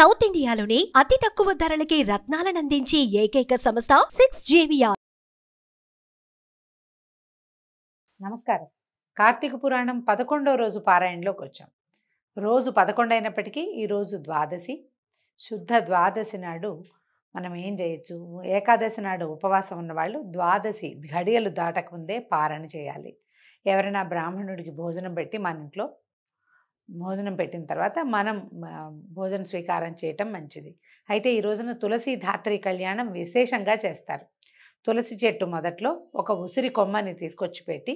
south ఇండియాలోని అతి తక్కువ ధరలకి రత్నాలను అందించే ఏకైక సంస్థ సిక్స్ జేవిఆర్ నమస్కారం కార్తీక పురాణం పదకొండో రోజు పారాయణలోకి వచ్చాం రోజు పదకొండు అయినప్పటికీ ఈరోజు ద్వాదశి శుద్ధ ద్వాదశి నాడు మనం ఏం చేయొచ్చు ఏకాదశి నాడు ఉపవాసం ఉన్నవాళ్ళు ద్వాదశి ఘడియలు దాటకముందే పారణ చేయాలి ఎవరైనా బ్రాహ్మణుడికి భోజనం పెట్టి మన ఇంట్లో భోజనం పెట్టిన తర్వాత మనం భోజన స్వీకారం చేయటం మంచిది అయితే ఈ రోజున తులసి ధాత్రి కళ్యాణం విశేషంగా చేస్తారు తులసి చెట్టు మొదట్లో ఒక ఉసిరి కొమ్మని తీసుకొచ్చి పెట్టి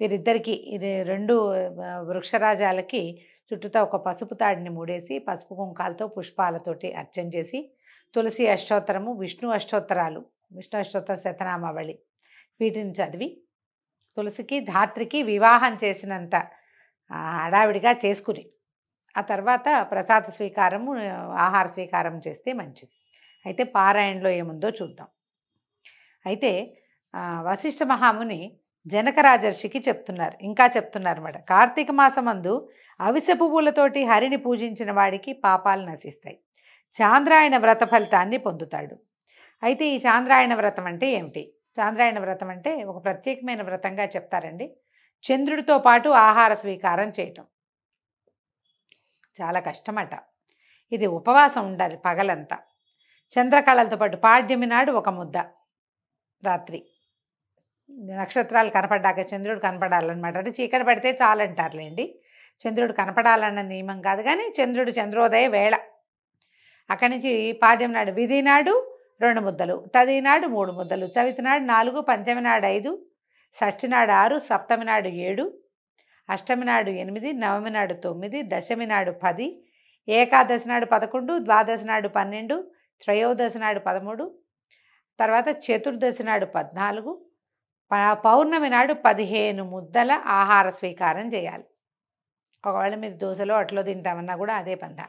వీరిద్దరికి రెండు వృక్షరాజాలకి చుట్టూతో ఒక పసుపు తాడిని మూడేసి పసుపు కుంకాలతో పుష్పాలతోటి అర్చన చేసి తులసి అష్టోత్తరము విష్ణు అష్టోత్తరాలు విష్ణు అష్టోత్తర శతనామావళి వీటిని చదివి తులసికి ధాత్రికి వివాహం చేసినంత హడావిడిగా చేసుకుని ఆ తర్వాత ప్రసాద స్వీకారము ఆహార స్వీకారం చేస్తే మంచిది అయితే పారాయణలో ఏముందో చూద్దాం అయితే వశిష్ఠ మహాముని జనకరాజర్షికి చెప్తున్నారు ఇంకా చెప్తున్నారు అన్నమాట కార్తీక మాసమందు అవిసె పువ్వులతోటి హరిని పూజించిన వాడికి పాపాలు నశిస్తాయి చాంద్రాయణ వ్రత ఫలితాన్ని పొందుతాడు అయితే ఈ చాంద్రాయణ వ్రతం అంటే ఏమిటి చాంద్రాయణ వ్రతం అంటే ఒక ప్రత్యేకమైన వ్రతంగా చెప్తారండి చంద్రుడితో పాటు ఆహార స్వీకారం చేయటం చాలా కష్టమట ఇది ఉపవాసం ఉండాలి పగలంతా చంద్రకళలతో పాటు పాడ్యమి నాడు ఒక ముద్ద రాత్రి నక్షత్రాలు కనపడ్డాక చంద్రుడు కనపడాలన్నమాట అంటే చీకటి పడితే చాలంటారులేండి చంద్రుడు కనపడాలన్న నియమం కాదు కానీ చంద్రుడు చంద్రోదయ వేళ అక్కడి నుంచి పాడ్యం నాడు విధి నాడు రెండు ముద్దలు తది నాడు మూడు ముద్దలు చవితి నాడు నాలుగు పంచమి నాడు ఐదు షష్ఠి ఆరు సప్తమి నాడు ఏడు అష్టమి నాడు ఎనిమిది నవమి నాడు తొమ్మిది దశమి నాడు పది ఏకాదశి నాడు పదకొండు ద్వాదశి నాడు పన్నెండు త్రయోదశి నాడు పదమూడు తర్వాత చతుర్దశి నాడు పద్నాలుగు పౌర్ణమి నాడు పదిహేను ముద్దల ఆహార స్వీకారం చేయాలి ఒకవేళ మీరు దోశలో అట్లో తింటామన్నా కూడా అదే పంద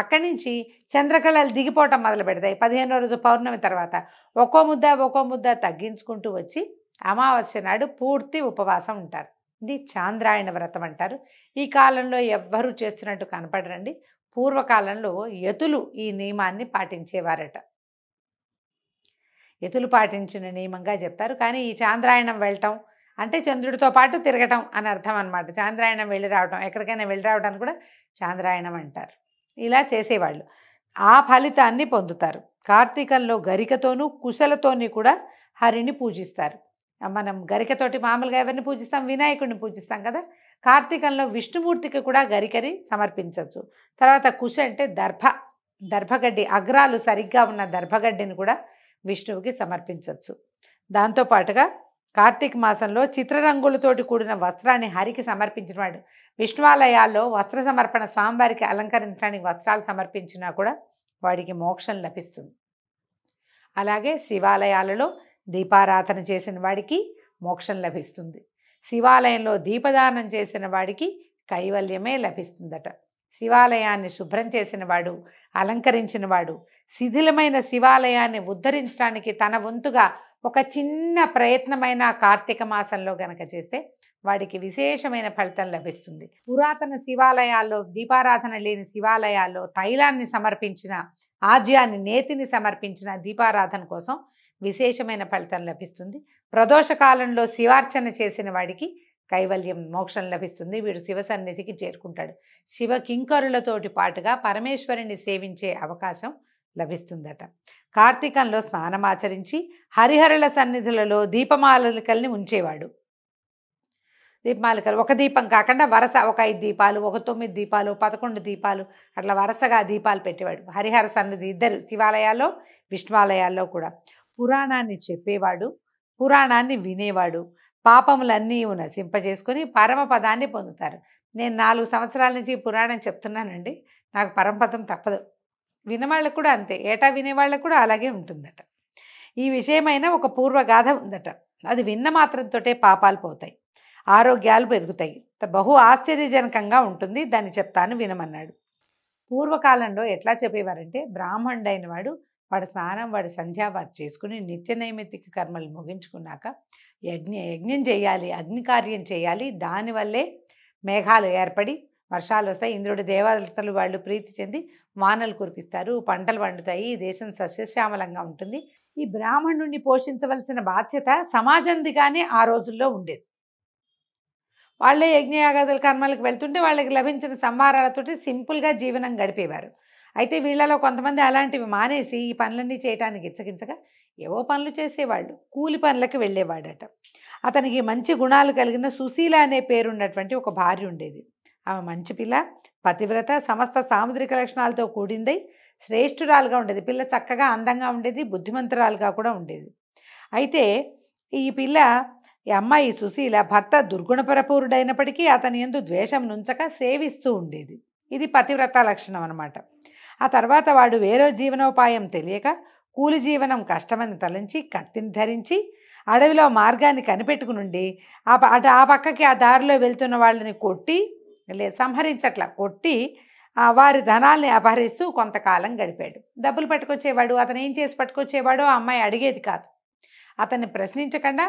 అక్కడి నుంచి చంద్రకళలు దిగిపోవటం మొదలు పెడతాయి పదిహేనో రోజు పౌర్ణమి తర్వాత ఒక్కో ముద్ద ఒక్కో ముద్ద తగ్గించుకుంటూ వచ్చి అమావాస్య నాడు పూర్తి ఉపవాసం ఉంటారు ఇది చాంద్రాయణ వ్రతం అంటారు ఈ కాలంలో ఎవ్వరూ చేస్తున్నట్టు కనపడరండి పూర్వకాలంలో యతులు ఈ నియమాన్ని పాటించేవారట యతులు పాటించిన నియమంగా చెప్తారు కానీ ఈ చాంద్రాయణం వెళ్ళటం అంటే చంద్రుడితో పాటు తిరగటం అని అర్థం అనమాట చాంద్రాయణం వెళ్ళి రావటం ఎక్కడికైనా వెళ్ళి రావడానికి కూడా చాంద్రాయణం అంటారు ఇలా చేసేవాళ్ళు ఆ ఫలితాన్ని పొందుతారు కార్తీకంలో గరికతోనూ కుశలతోని కూడా హరిని పూజిస్తారు మనం గరికతోటి మామూలుగా ఎవరిని పూజిస్తాం వినాయకుడిని పూజిస్తాం కదా కార్తీకంలో విష్ణుమూర్తికి కూడా గరికని సమర్పించవచ్చు తర్వాత కుశ అంటే దర్భ దర్భగడ్డి అగ్రాలు సరిగ్గా ఉన్న దర్భగడ్డిని కూడా విష్ణువుకి సమర్పించవచ్చు దాంతోపాటుగా కార్తీక మాసంలో చిత్రరంగులతోటి కూడిన వస్త్రాన్ని హరికి సమర్పించినవాడు విష్ణువాలయాల్లో వస్త్ర సమర్పణ స్వామివారికి అలంకరించడానికి వస్త్రాలు సమర్పించినా కూడా వాడికి మోక్షం లభిస్తుంది అలాగే శివాలయాలలో దీపారాధన చేసిన వాడికి మోక్షం లభిస్తుంది శివాలయంలో దీపదానం చేసిన వాడికి కైవల్యమే లభిస్తుందట శివాలయాన్ని శుభ్రం చేసినవాడు వాడు శిథిలమైన శివాలయాన్ని ఉద్ధరించడానికి తన వంతుగా ఒక చిన్న ప్రయత్నమైన కార్తీక మాసంలో గనక చేస్తే వాడికి విశేషమైన ఫలితం లభిస్తుంది పురాతన శివాలయాల్లో దీపారాధన లేని శివాలయాల్లో తైలాన్ని సమర్పించిన ఆజ్యాన్ని నేతిని సమర్పించిన దీపారాధన కోసం విశేషమైన ఫలితం లభిస్తుంది ప్రదోషకాలంలో శివార్చన చేసిన వాడికి కైవల్యం మోక్షం లభిస్తుంది వీడు శివ సన్నిధికి చేరుకుంటాడు శివ కింకరులతోటి పాటుగా పరమేశ్వరుని సేవించే అవకాశం లభిస్తుందట కార్తీకంలో స్నానమాచరించి హరిహరుల సన్నిధులలో దీపమాలికల్ని ఉంచేవాడు దీపమాలికలు ఒక దీపం కాకుండా వరస ఒక ఐదు దీపాలు ఒక తొమ్మిది దీపాలు పదకొండు దీపాలు అట్లా వరసగా దీపాలు పెట్టేవాడు హరిహర సన్నిధి ఇద్దరు శివాలయాల్లో విష్ణువాలయాల్లో కూడా పురాణాన్ని చెప్పేవాడు పురాణాన్ని వినేవాడు పాపములన్నీ నశింపజేసుకొని పరమపదాన్ని పొందుతారు నేను నాలుగు సంవత్సరాల నుంచి పురాణం చెప్తున్నానండి నాకు పరమపదం తప్పదు వినవాళ్ళకు కూడా అంతే ఏటా వినేవాళ్ళకు కూడా అలాగే ఉంటుందట ఈ విషయమైన ఒక పూర్వగాథ ఉందట అది విన్న మాత్రంతోటే పాపాలు పోతాయి ఆరోగ్యాలు పెరుగుతాయి బహు ఆశ్చర్యజనకంగా ఉంటుంది దాన్ని చెప్తాను వినమన్నాడు పూర్వకాలంలో ఎట్లా చెప్పేవారంటే బ్రాహ్మణుడైన వాడు వాడి స్నానం వాడి సంధ్యా వాడు చేసుకుని నిత్య నైమిత్తిక కర్మలు ముగించుకున్నాక యజ్ఞ యజ్ఞం చేయాలి అగ్ని కార్యం చేయాలి దానివల్లే మేఘాలు ఏర్పడి వర్షాలు వస్తాయి ఇంద్రుడి దేవతలు వాళ్ళు ప్రీతి చెంది వానలు కురిపిస్తారు పంటలు పండుతాయి దేశం సస్యశ్యామలంగా ఉంటుంది ఈ బ్రాహ్మణుడిని పోషించవలసిన బాధ్యత సమాజందిగానే ఆ రోజుల్లో ఉండేది వాళ్ళే యజ్ఞయాగాదుల కర్మలకు వెళ్తుంటే వాళ్ళకి లభించిన సంహారాలతోటి సింపుల్గా జీవనం గడిపేవారు అయితే వీళ్ళలో కొంతమంది అలాంటివి మానేసి ఈ పనులన్నీ చేయటానికి ఇచ్చగించగా ఏవో పనులు చేసేవాళ్ళు కూలి పనులకు వెళ్ళేవాడట అతనికి మంచి గుణాలు కలిగిన సుశీల అనే పేరున్నటువంటి ఒక భార్య ఉండేది ఆమె మంచి పిల్ల పతివ్రత సమస్త సాముద్రిక లక్షణాలతో కూడిందై శ్రేష్ఠురాలుగా ఉండేది పిల్ల చక్కగా అందంగా ఉండేది బుద్ధిమంతురాలుగా కూడా ఉండేది అయితే ఈ పిల్ల ఈ అమ్మాయి సుశీల భర్త దుర్గుణపరపూరుడైనప్పటికీ అతని ఎందు ద్వేషం నుంచక సేవిస్తూ ఉండేది ఇది పతివ్రత లక్షణం అనమాట ఆ తర్వాత వాడు వేరే జీవనోపాయం తెలియక కూలి జీవనం కష్టమని తలంచి కత్తిని ధరించి అడవిలో మార్గాన్ని కనిపెట్టుకునుండి ఆ అటు ఆ పక్కకి ఆ దారిలో వెళ్తున్న వాళ్ళని కొట్టి లే సంహరించట్ల కొట్టి వారి ధనాల్ని అపహరిస్తూ కొంతకాలం గడిపాడు డబ్బులు పట్టుకొచ్చేవాడు అతను ఏం చేసి పట్టుకొచ్చేవాడో ఆ అమ్మాయి అడిగేది కాదు అతన్ని ప్రశ్నించకుండా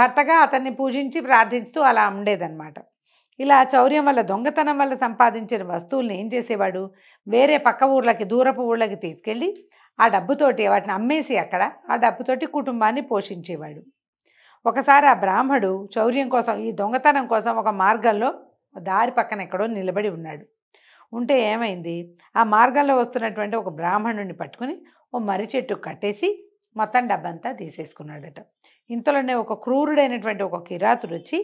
భర్తగా అతన్ని పూజించి ప్రార్థిస్తూ అలా ఉండేదన్నమాట ఇలా చౌర్యం వల్ల దొంగతనం వల్ల సంపాదించిన వస్తువులను ఏం చేసేవాడు వేరే పక్క ఊర్లకి దూరపు ఊర్లకి తీసుకెళ్ళి ఆ డబ్బుతోటి వాటిని అమ్మేసి అక్కడ ఆ డబ్బుతోటి కుటుంబాన్ని పోషించేవాడు ఒకసారి ఆ బ్రాహ్మడు చౌర్యం కోసం ఈ దొంగతనం కోసం ఒక మార్గంలో దారి పక్కన ఎక్కడో నిలబడి ఉన్నాడు ఉంటే ఏమైంది ఆ మార్గంలో వస్తున్నటువంటి ఒక బ్రాహ్మణుడిని పట్టుకుని ఓ మర్రి చెట్టు కట్టేసి మొత్తం డబ్బంతా తీసేసుకున్నాడట ఇంతలోనే ఒక క్రూరుడైనటువంటి ఒక కిరాతుడు వచ్చి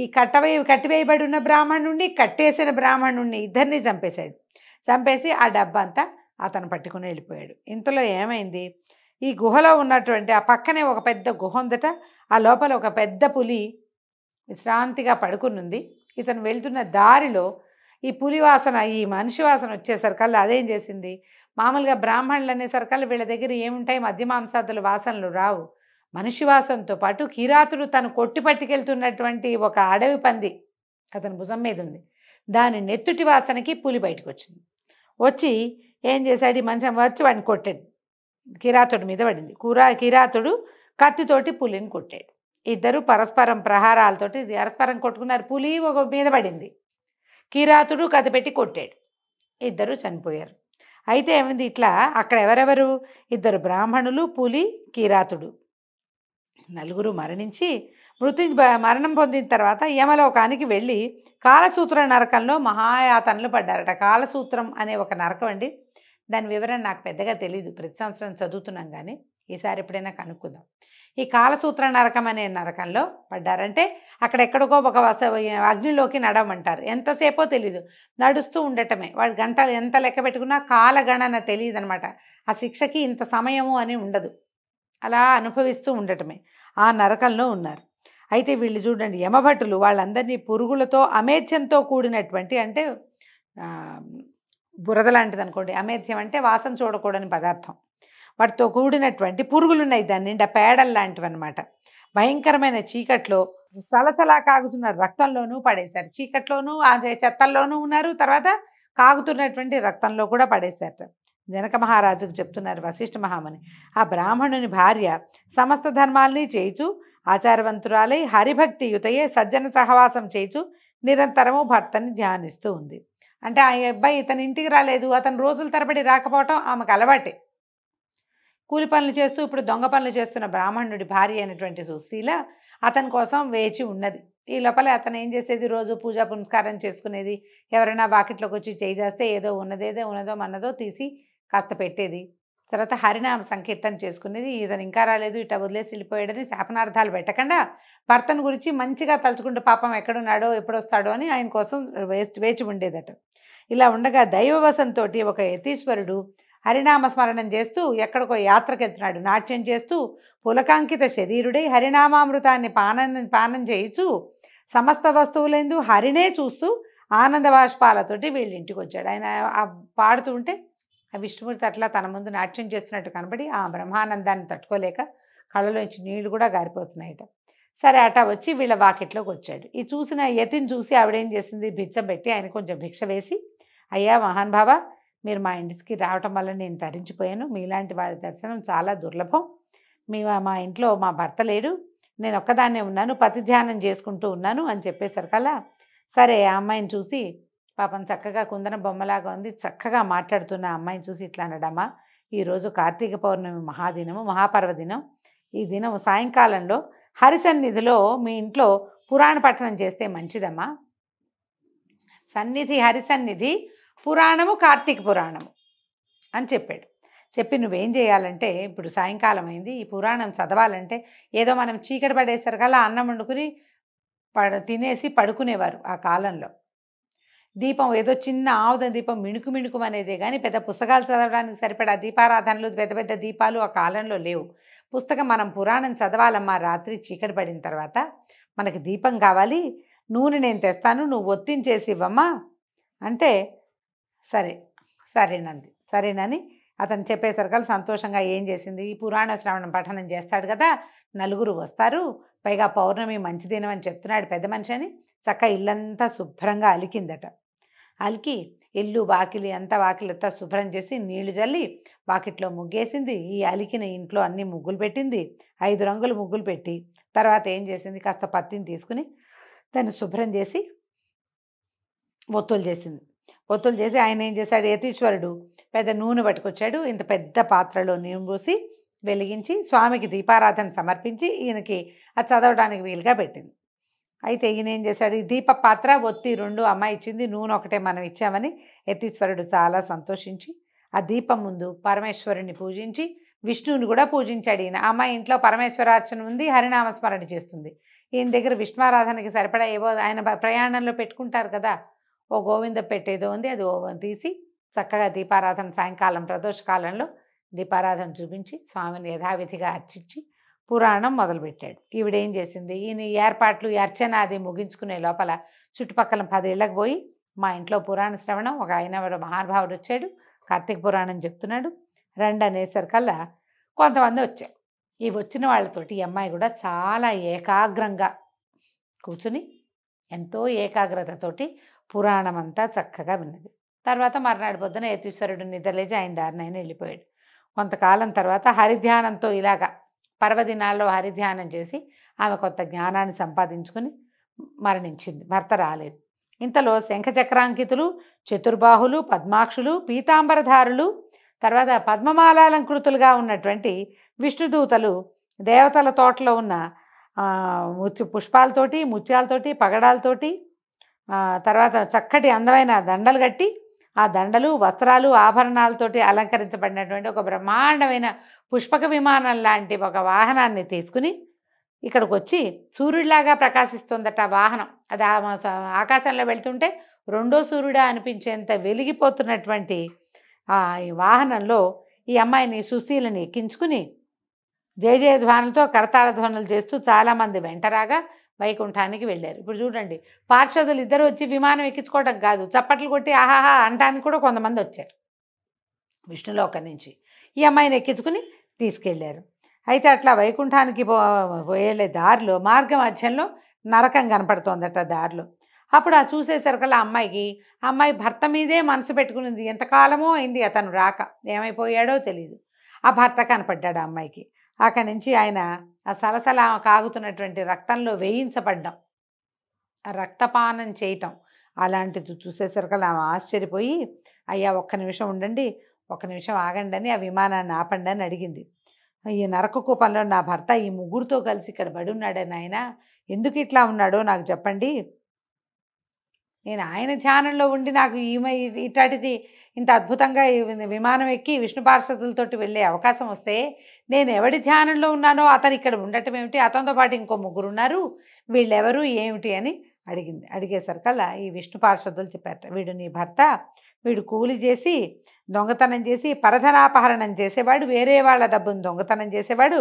ఈ కట్టవే కట్టివేయబడి ఉన్న బ్రాహ్మణుణ్ణి కట్టేసిన బ్రాహ్మణుణ్ణి ఇద్దరిని చంపేశాడు చంపేసి ఆ డబ్బా అంతా అతను పట్టుకుని వెళ్ళిపోయాడు ఇంతలో ఏమైంది ఈ గుహలో ఉన్నటువంటి ఆ పక్కనే ఒక పెద్ద గుహ ఉందట ఆ లోపల ఒక పెద్ద పులి విశ్రాంతిగా పడుకునుంది ఇతను వెళ్తున్న దారిలో ఈ పులి వాసన ఈ మనిషి వాసన వచ్చేసరికల్లా అదేం చేసింది మామూలుగా బ్రాహ్మణులు అనేసరికల్లా వీళ్ళ దగ్గర ఏముంటాయి మధ్య వాసనలు రావు మనిషివాసంతో పాటు కిరాతుడు తను కొట్టి పట్టుకెళ్తున్నటువంటి ఒక అడవి పంది అతని భుజం మీద ఉంది దాని నెత్తుటి వాసనకి పులి బయటకు వచ్చింది వచ్చి ఏం చేశాడు ఈ మనిషి వచ్చి వాడిని కొట్టాడు కిరాతుడి మీద పడింది కూర కిరాతుడు కత్తితోటి పులిని కొట్టాడు ఇద్దరు పరస్పరం ప్రహారాలతోటి పరస్పరం కొట్టుకున్నారు పులి ఒక మీద పడింది కిరాతుడు కథ పెట్టి కొట్టాడు ఇద్దరు చనిపోయారు అయితే ఏమైంది ఇట్లా అక్కడ ఎవరెవరు ఇద్దరు బ్రాహ్మణులు పులి కిరాతుడు నలుగురు మరణించి మృతి మరణం పొందిన తర్వాత యమలోకానికి వెళ్ళి కాలసూత్ర నరకంలో మహాయాతనలు పడ్డారట కాలసూత్రం అనే ఒక నరకం అండి దాని వివరణ నాకు పెద్దగా తెలియదు ప్రతి సంవత్సరం చదువుతున్నాం కానీ ఈసారి ఎప్పుడైనా కనుక్కుందాం ఈ కాలసూత్ర నరకం అనే నరకంలో పడ్డారంటే అక్కడెక్కడికో ఒక వస అగ్నిలోకి నడవమంటారు ఎంతసేపో తెలీదు నడుస్తూ ఉండటమే వాడు గంట ఎంత లెక్క పెట్టుకున్నా కాలగణన తెలియదు అనమాట ఆ శిక్షకి ఇంత సమయము అని ఉండదు అలా అనుభవిస్తూ ఉండటమే ఆ నరకంలో ఉన్నారు అయితే వీళ్ళు చూడండి యమభటులు వాళ్ళందరినీ పురుగులతో అమేధ్యంతో కూడినటువంటి అంటే బురద లాంటిది అనుకోండి అమేధ్యం అంటే వాసన చూడకూడని పదార్థం వాటితో కూడినటువంటి పురుగులు ఉన్నాయి దాని నిండా పేడలు లాంటివి అనమాట భయంకరమైన చీకట్లో సలసలా కాగుతున్న రక్తంలోనూ పడేశారు చీకట్లోనూ అదే చెత్తల్లోనూ ఉన్నారు తర్వాత కాగుతున్నటువంటి రక్తంలో కూడా పడేశారు జనక మహారాజుకు చెప్తున్నారు వశిష్ఠ మహాముని ఆ బ్రాహ్మణుని భార్య సమస్త ధర్మాల్ని చేయిచు ఆచారవంతురాలై హరిభక్తి యుతయే సజ్జన సహవాసం చేయిచు నిరంతరము భర్తని ధ్యానిస్తూ ఉంది అంటే ఆ అబ్బాయి ఇతని ఇంటికి రాలేదు అతను రోజుల తరబడి రాకపోవటం ఆమెకు అలవాటే కూలి పనులు చేస్తూ ఇప్పుడు దొంగ పనులు చేస్తున్న బ్రాహ్మణుడి భార్య అయినటువంటి సుశీల అతని కోసం వేచి ఉన్నది ఈ లోపల అతను ఏం చేసేది రోజు పూజా పునస్కారం చేసుకునేది ఎవరైనా వాకిట్లోకి వచ్చి చేయి చేస్తే ఏదో ఉన్నదేదో ఉన్నదో మన్నదో తీసి కాస్త పెట్టేది తర్వాత హరినామ సంకీర్తన చేసుకునేది ఇతను ఇంకా రాలేదు ఇట వదిలేసి వెళ్ళిపోయాడని శాపనార్థాలు పెట్టకుండా భర్తను గురించి మంచిగా తలుచుకుంటే పాపం ఎక్కడున్నాడో ఎప్పుడొస్తాడో అని ఆయన కోసం వేస్ట్ వేచి ఉండేదట ఇలా ఉండగా దైవవశంతో ఒక యతీశ్వరుడు హరినామ స్మరణం చేస్తూ ఎక్కడికో యాత్రకు వెళ్తున్నాడు నాట్యం చేస్తూ పులకాంకిత శరీరుడై హరినామామృతాన్ని పానం పానం చేయించు సమస్త వస్తువులందు హరినే చూస్తూ ఆనంద బాష్పాలతోటి ఇంటికి వచ్చాడు ఆయన పాడుతూ ఉంటే ఆ విష్ణుమూర్తి అట్లా తన ముందు నాట్యం చేస్తున్నట్టు కనబడి ఆ బ్రహ్మానందాన్ని తట్టుకోలేక కళ్ళలోంచి నీళ్లు కూడా గారిపోతున్నాయట సరే అట వచ్చి వీళ్ళ వాకిట్లోకి వచ్చాడు ఈ చూసిన యతిని చూసి ఆవిడేం చేసింది భిక్ష పెట్టి ఆయన కొంచెం భిక్ష వేసి అయ్యా మహాన్ బాబా మీరు మా ఇంటికి రావటం వల్ల నేను తరించిపోయాను మీలాంటి వారి దర్శనం చాలా దుర్లభం మీ మా ఇంట్లో మా భర్త లేడు నేను ఒక్కదాన్నే ఉన్నాను పతి ధ్యానం చేసుకుంటూ ఉన్నాను అని చెప్పేసరికల్లా సరే ఆ అమ్మాయిని చూసి పాపం చక్కగా కుందన బొమ్మలాగా ఉంది చక్కగా మాట్లాడుతున్న అమ్మాయిని చూసి ఇట్లా అనడమా ఈరోజు కార్తీక పౌర్ణమి మహాదినము మహాపర్వదినం ఈ దినం సాయంకాలంలో హరిసన్నిధిలో మీ ఇంట్లో పురాణ పఠనం చేస్తే మంచిదమ్మా సన్నిధి హరిసన్నిధి పురాణము కార్తీక పురాణము అని చెప్పాడు చెప్పి నువ్వేం చేయాలంటే ఇప్పుడు సాయంకాలం అయింది ఈ పురాణం చదవాలంటే ఏదో మనం చీకటి పడేసరికల్లా అన్నం వండుకుని పడ తినేసి పడుకునేవారు ఆ కాలంలో దీపం ఏదో చిన్న ఆవుదం దీపం మిణుకు మిణుకు అనేదే కానీ పెద్ద పుస్తకాలు చదవడానికి సరిపడా దీపారాధనలు పెద్ద పెద్ద దీపాలు ఆ కాలంలో లేవు పుస్తకం మనం పురాణం చదవాలమ్మా రాత్రి చీకటి పడిన తర్వాత మనకి దీపం కావాలి నూనె నేను తెస్తాను నువ్వు ఒత్తించేసి ఇవ్వమ్మా అంటే సరే సరేనంది సరేనని అతను చెప్పేసరికి సంతోషంగా ఏం చేసింది ఈ పురాణ శ్రవణం పఠనం చేస్తాడు కదా నలుగురు వస్తారు పైగా పౌర్ణమి మంచిదేనమని చెప్తున్నాడు పెద్ద మనిషి అని చక్క ఇల్లంతా శుభ్రంగా అలికిందట అలికి ఇల్లు వాకిలి అంతా వాకిలంతా శుభ్రం చేసి నీళ్లు చల్లి వాకిట్లో ముగ్గేసింది ఈ అలికిన ఇంట్లో అన్ని ముగ్గులు పెట్టింది ఐదు రంగులు ముగ్గులు పెట్టి తర్వాత ఏం చేసింది కాస్త పత్తిని తీసుకుని దాన్ని శుభ్రం చేసి ఒత్తులు చేసింది ఒత్తులు చేసి ఆయన ఏం చేశాడు యతీశ్వరుడు పెద్ద నూనె పట్టుకొచ్చాడు ఇంత పెద్ద పాత్రలో నూనె పోసి వెలిగించి స్వామికి దీపారాధన సమర్పించి ఈయనకి అది చదవడానికి వీలుగా పెట్టింది అయితే ఈయన ఏం చేశాడు దీప పాత్ర ఒత్తి రెండు అమ్మ ఇచ్చింది నూనె ఒకటే మనం ఇచ్చామని యతీశ్వరుడు చాలా సంతోషించి ఆ దీపం ముందు పరమేశ్వరుణ్ణి పూజించి విష్ణువుని కూడా పూజించాడు ఈయన అమ్మ ఇంట్లో పరమేశ్వరార్చన ఉంది హరినామస్మరణ చేస్తుంది ఈయన దగ్గర విష్ణారాధనకి సరిపడా ఏవో ఆయన ప్రయాణంలో పెట్టుకుంటారు కదా ఓ గోవింద పెట్టేదో ఉంది అది ఓ తీసి చక్కగా దీపారాధన సాయంకాలం ప్రదోష కాలంలో దీపారాధన చూపించి స్వామిని యథావిధిగా అర్చించి పురాణం మొదలుపెట్టాడు ఈవిడేం చేసింది ఈయన ఏర్పాట్లు అర్చన అది ముగించుకునే లోపల చుట్టుపక్కల పదేళ్ళకు పోయి మా ఇంట్లో పురాణ శ్రవణం ఒక ఆయన మహానుభావుడు వచ్చాడు కార్తీక పురాణం చెప్తున్నాడు రెండు అనేసరికల్లా కొంతమంది వచ్చారు ఈ వచ్చిన వాళ్ళతోటి అమ్మాయి కూడా చాలా ఏకాగ్రంగా కూర్చుని ఎంతో ఏకాగ్రతతోటి పురాణం అంతా చక్కగా విన్నది తర్వాత మర్నాడు పొద్దున యతీశ్వరుడు నిద్రలేచి ఆయన దారిని ఆయన వెళ్ళిపోయాడు కొంతకాలం తర్వాత హరిధ్యానంతో ఇలాగా పర్వదినాల్లో హరిధ్యానం చేసి ఆమె కొత్త జ్ఞానాన్ని సంపాదించుకుని మరణించింది భర్త రాలేదు ఇంతలో శంఖచక్రాంకితులు చతుర్బాహులు పద్మాక్షులు పీతాంబరధారులు తర్వాత పద్మమాలాలంకృతులుగా ఉన్నటువంటి విష్ణుదూతలు దేవతల తోటలో ఉన్న ముత్య పుష్పాలతోటి ముత్యాలతోటి పగడాలతోటి తర్వాత చక్కటి అందమైన దండలు కట్టి ఆ దండలు వస్త్రాలు ఆభరణాలతోటి అలంకరించబడినటువంటి ఒక బ్రహ్మాండమైన పుష్పక విమానం లాంటి ఒక వాహనాన్ని తీసుకుని ఇక్కడికి వచ్చి సూర్యుడిలాగా ప్రకాశిస్తుందట వాహనం అది ఆకాశంలో వెళ్తుంటే రెండో సూర్యుడా అనిపించేంత వెలిగిపోతున్నటువంటి ఈ వాహనంలో ఈ అమ్మాయిని సుశీలని ఎక్కించుకుని జయ ధ్వానులతో కరతాళ ధ్వనులు చేస్తూ చాలామంది వెంటరాగా వైకుంఠానికి వెళ్ళారు ఇప్పుడు చూడండి పార్షదులు ఇద్దరు వచ్చి విమానం ఎక్కించుకోవడం కాదు చప్పట్లు కొట్టి ఆహాహా అంటానికి కూడా కొంతమంది వచ్చారు విష్ణులోకం నుంచి ఈ అమ్మాయిని ఎక్కించుకుని తీసుకెళ్లారు అయితే అట్లా వైకుంఠానికి పోయే దారిలో మార్గ మధ్యంలో నరకం కనపడుతోందట దారిలో అప్పుడు ఆ చూసేసరికల్లా అమ్మాయికి అమ్మాయి భర్త మీదే మనసు పెట్టుకునింది ఎంతకాలమో అయింది అతను రాక ఏమైపోయాడో తెలియదు ఆ భర్త కనపడ్డాడు అమ్మాయికి అక్కడి నుంచి ఆయన ఆ సలసల కాగుతున్నటువంటి రక్తంలో వేయించబడ్డం రక్తపానం చేయటం అలాంటిది చూసేసరికి అలా ఆశ్చర్యపోయి అయ్యా ఒక్క నిమిషం ఉండండి ఒక నిమిషం ఆగండి అని ఆ విమానాన్ని ఆపండి అని అడిగింది ఈ నరక కూపంలో నా భర్త ఈ ముగ్గురితో కలిసి ఇక్కడ బడి ఉన్నాడని ఆయన ఎందుకు ఇట్లా ఉన్నాడో నాకు చెప్పండి నేను ఆయన ధ్యానంలో ఉండి నాకు ఈమె ఇట్లాంటిది ఇంత అద్భుతంగా విమానం ఎక్కి విష్ణు పార్షదులతోటి వెళ్ళే అవకాశం వస్తే నేను ఎవడి ధ్యానంలో ఉన్నానో అతను ఇక్కడ ఉండటం ఏమిటి అతనితో పాటు ఇంకో ముగ్గురు ఉన్నారు వీళ్ళెవరు ఏమిటి అని అడిగింది అడిగేసరికల్లా ఈ విష్ణు పార్షదులు చెప్పారట వీడు నీ భర్త వీడు కూలి చేసి దొంగతనం చేసి పరధనాపహరణం చేసేవాడు వేరే వాళ్ళ డబ్బును దొంగతనం చేసేవాడు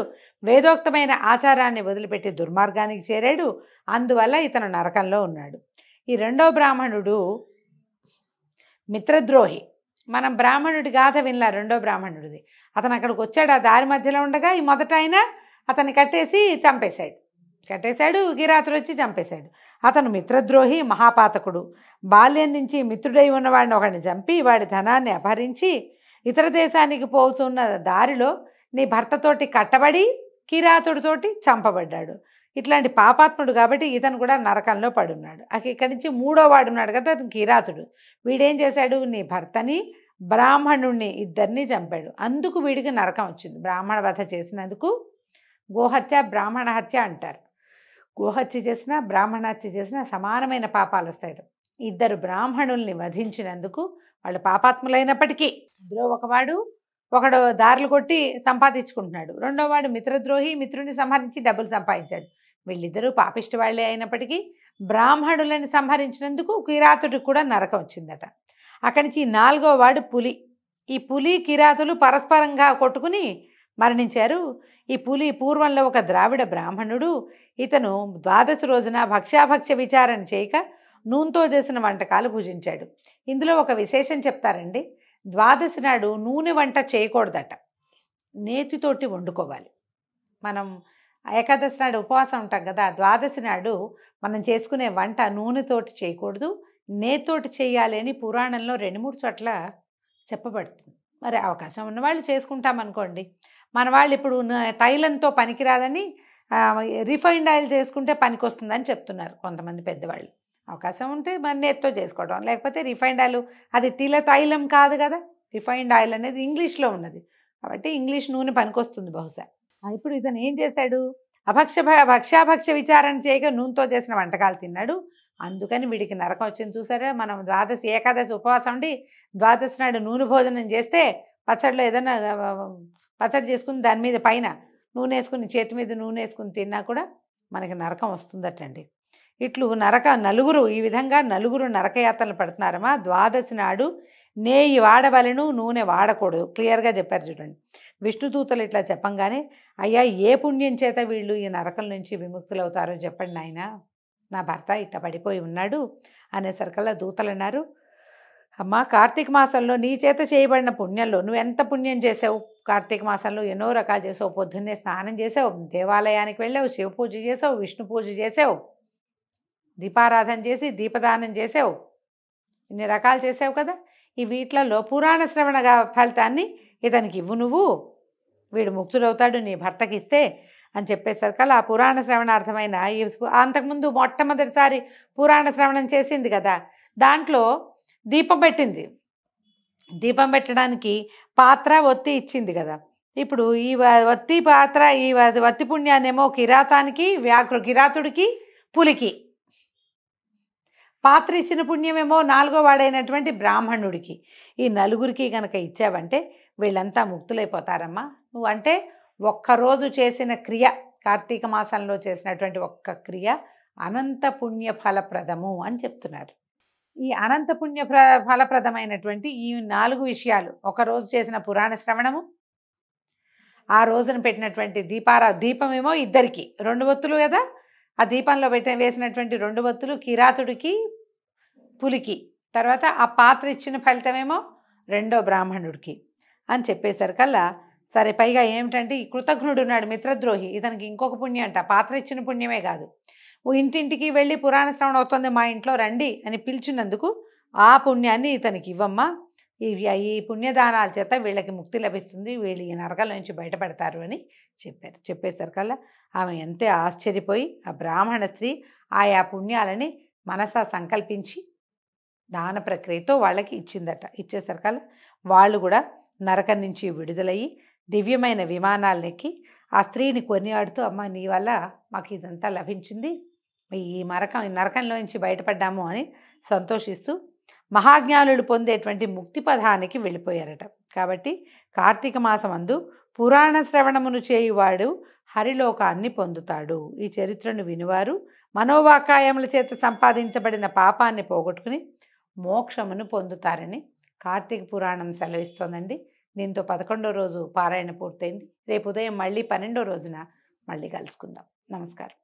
వేదోక్తమైన ఆచారాన్ని వదిలిపెట్టి దుర్మార్గానికి చేరాడు అందువల్ల ఇతను నరకంలో ఉన్నాడు ఈ రెండో బ్రాహ్మణుడు మిత్రద్రోహి మనం బ్రాహ్మణుడి గాథ వినలా రెండో బ్రాహ్మణుడిది అతను అక్కడికి వచ్చాడు ఆ దారి మధ్యలో ఉండగా ఈ మొదట ఆయన అతన్ని కట్టేసి చంపేశాడు కట్టేశాడు గిరాత్రి వచ్చి చంపేశాడు అతను మిత్రద్రోహి మహాపాతకుడు బాల్యం నుంచి మిత్రుడై ఉన్నవాడిని ఒకడిని చంపి వాడి ధనాన్ని అపహరించి ఇతర దేశానికి పోతున్న దారిలో నీ భర్తతోటి కట్టబడి కిరాతుడితోటి చంపబడ్డాడు ఇట్లాంటి పాపాత్ముడు కాబట్టి ఇతను కూడా నరకంలో పడున్నాడు ఇక్కడి నుంచి మూడో వాడు ఉన్నాడు కదా అతను కిరాతుడు వీడేం చేశాడు నీ భర్తని బ్రాహ్మణుణ్ణి ఇద్దరిని చంపాడు అందుకు వీడికి నరకం వచ్చింది బ్రాహ్మణ వధ చేసినందుకు గోహత్య బ్రాహ్మణ హత్య అంటారు గోహత్య చేసినా బ్రాహ్మణ హత్య చేసినా సమానమైన పాపాలు వస్తాయి ఇద్దరు బ్రాహ్మణుల్ని వధించినందుకు వాళ్ళు పాపాత్ములైనప్పటికీ అందులో ఒకవాడు ఒకడు దారులు కొట్టి సంపాదించుకుంటున్నాడు రెండోవాడు మిత్రద్రోహి మిత్రుని సంహరించి డబ్బులు సంపాదించాడు వీళ్ళిద్దరూ పాపిష్టి వాళ్ళే అయినప్పటికీ బ్రాహ్మణులను సంహరించినందుకు కిరాతుడికి కూడా నరకం వచ్చిందట అక్కడి నుంచి నాలుగో వాడు పులి ఈ పులి కిరాతులు పరస్పరంగా కొట్టుకుని మరణించారు ఈ పులి పూర్వంలో ఒక ద్రావిడ బ్రాహ్మణుడు ఇతను ద్వాదశి రోజున భక్ష్యాభక్ష్య విచారణ చేయక నూనెతో చేసిన వంటకాలు భుజించాడు ఇందులో ఒక విశేషం చెప్తారండి ద్వాదశి నాడు నూనె వంట చేయకూడదట నేతితోటి వండుకోవాలి మనం ఏకాదశి నాడు ఉపవాసం ఉంటాం కదా ద్వాదశి నాడు మనం చేసుకునే వంట నూనెతోటి చేయకూడదు నేతోటి చేయాలి అని పురాణంలో రెండు మూడు చోట్ల చెప్పబడుతుంది మరి అవకాశం ఉన్నవాళ్ళు చేసుకుంటామనుకోండి మన వాళ్ళు ఇప్పుడు తైలంతో పనికిరాదని రిఫైండ్ ఆయిల్ చేసుకుంటే పనికి వస్తుందని చెప్తున్నారు కొంతమంది పెద్దవాళ్ళు అవకాశం ఉంటే మన నేతో చేసుకోవడం లేకపోతే రిఫైండ్ ఆయిల్ అది తిల తైలం కాదు కదా రిఫైండ్ ఆయిల్ అనేది ఇంగ్లీష్లో ఉన్నది కాబట్టి ఇంగ్లీష్ నూనె పనికొస్తుంది బహుశా ఇప్పుడు ఇతను ఏం చేశాడు అభక్ష భక్షాభక్ష విచారణ చేయక నూనెతో చేసిన వంటకాలు తిన్నాడు అందుకని వీడికి నరకం వచ్చింది చూసారా మనం ద్వాదశి ఏకాదశి ఉపవాసం ఉండి ద్వాదశి నాడు నూనె భోజనం చేస్తే పచ్చడిలో ఏదైనా పచ్చడి చేసుకుని దాని మీద పైన నూనె వేసుకుని చేతి మీద నూనె వేసుకుని తిన్నా కూడా మనకి నరకం వస్తుందటండి ఇట్లు నరక నలుగురు ఈ విధంగా నలుగురు నరకయాత్రలు పడుతున్నారమా ద్వాదశి నాడు నేయి వాడవలను నూనె వాడకూడదు క్లియర్గా చెప్పారు చూడండి విష్ణుదూతలు ఇట్లా చెప్పంగానే అయ్యా ఏ పుణ్యం చేత వీళ్ళు ఈ నరకం నుంచి విముక్తులవుతారో చెప్పండి నాయన నా భర్త ఇట్ట పడిపోయి ఉన్నాడు అనేసరికల్లా దూతలు అన్నారు అమ్మ కార్తీక మాసంలో నీ చేత చేయబడిన పుణ్యంలో నువ్వు ఎంత పుణ్యం చేసావు కార్తీక మాసంలో ఎన్నో రకాలు చేసావు పొద్దున్నే స్నానం చేసావు దేవాలయానికి వెళ్ళావు శివ పూజ చేసావు విష్ణు పూజ చేసావు దీపారాధన చేసి దీపదానం చేసావు ఇన్ని రకాలు చేసావు కదా ఈ వీటిలలో పురాణ శ్రవణ ఫలితాన్ని ఇతనికి ఇవ్వు నువ్వు వీడు ముక్తుడవుతాడు నీ భర్తకిస్తే అని చెప్పేసరికి అలా పురాణ శ్రవణార్థమైన ఈ అంతకుముందు మొట్టమొదటిసారి పురాణ శ్రవణం చేసింది కదా దాంట్లో దీపం పెట్టింది దీపం పెట్టడానికి పాత్ర ఒత్తి ఇచ్చింది కదా ఇప్పుడు ఈ వత్తి పాత్ర ఈ వత్తి ఏమో కిరాతానికి వ్యాఘ్ర కిరాతుడికి పులికి పాత్ర ఇచ్చిన పుణ్యమేమో నాలుగో వాడైనటువంటి బ్రాహ్మణుడికి ఈ నలుగురికి కనుక ఇచ్చావంటే వీళ్ళంతా ముక్తులైపోతారమ్మా నువ్వు అంటే ఒక్కరోజు చేసిన క్రియ కార్తీక మాసంలో చేసినటువంటి ఒక్క క్రియ అనంత పుణ్య ఫలప్రదము అని చెప్తున్నారు ఈ అనంత పుణ్య ఫలప్రదమైనటువంటి ఈ నాలుగు విషయాలు ఒకరోజు చేసిన పురాణ శ్రవణము ఆ రోజున పెట్టినటువంటి దీపారా దీపమేమో ఇద్దరికి రెండు ఒత్తులు కదా ఆ దీపంలో పెట్టిన వేసినటువంటి రెండు ఒత్తులు కిరాతుడికి పులికి తర్వాత ఆ పాత్ర ఇచ్చిన ఫలితమేమో రెండో బ్రాహ్మణుడికి అని చెప్పేసరికల్లా సరే పైగా ఏమిటంటే ఈ కృతఘ్నుడు ఉన్నాడు మిత్రద్రోహి ఇతనికి ఇంకొక పుణ్యం అంట పాత్ర ఇచ్చిన పుణ్యమే కాదు ఇంటింటికి వెళ్ళి పురాణ శ్రవణం అవుతుంది మా ఇంట్లో రండి అని పిలిచినందుకు ఆ పుణ్యాన్ని ఇతనికి ఇవ్వమ్మా ఈ పుణ్యదానాల చేత వీళ్ళకి ముక్తి లభిస్తుంది వీళ్ళు ఈ నరకల నుంచి బయటపడతారు అని చెప్పారు చెప్పేసరికల్లా ఆమె ఎంతే ఆశ్చర్యపోయి ఆ బ్రాహ్మణ స్త్రీ ఆయా పుణ్యాలని మనస సంకల్పించి దాన ప్రక్రియతో వాళ్ళకి ఇచ్చిందట ఇచ్చేసరికల్లా వాళ్ళు కూడా నరకం నుంచి విడుదలయ్యి దివ్యమైన విమానాలనికి ఆ స్త్రీని కొనియాడుతూ అమ్మ నీ వల్ల మాకు ఇదంతా లభించింది ఈ మరకం ఈ నరకంలో నుంచి బయటపడ్డాము అని సంతోషిస్తూ మహాజ్ఞానులు పొందేటువంటి ముక్తి పదానికి వెళ్ళిపోయారట కాబట్టి కార్తీక మాసమందు పురాణ శ్రవణమును చేయువాడు హరిలోకాన్ని పొందుతాడు ఈ చరిత్రను వినివారు మనోవాకాయముల చేత సంపాదించబడిన పాపాన్ని పోగొట్టుకుని మోక్షమును పొందుతారని కార్తీక పురాణం సెలవిస్తోందండి దీంతో పదకొండో రోజు పారాయణ పూర్తయింది రేపు ఉదయం మళ్ళీ పన్నెండో రోజున మళ్ళీ కలుసుకుందాం నమస్కారం